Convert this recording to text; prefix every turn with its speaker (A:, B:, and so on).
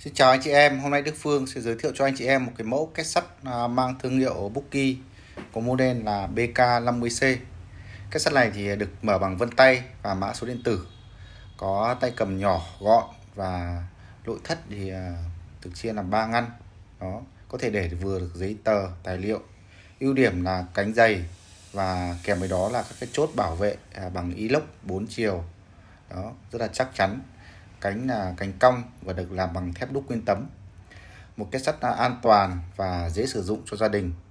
A: Xin chào anh chị em, hôm nay Đức Phương sẽ giới thiệu cho anh chị em một cái mẫu két sắt à, mang thương hiệu Buki có model là BK50C. Két sắt này thì được mở bằng vân tay và mã số điện tử. Có tay cầm nhỏ, gọn và nội thất thì thực à, chia làm 3 ngăn. Đó, có thể để vừa được giấy tờ, tài liệu. Ưu điểm là cánh dày và kèm với đó là các cái chốt bảo vệ à, bằng inox 4 chiều. Đó, rất là chắc chắn cánh là cánh cong và được làm bằng thép đúc nguyên tấm. Một kết sắt an toàn và dễ sử dụng cho gia đình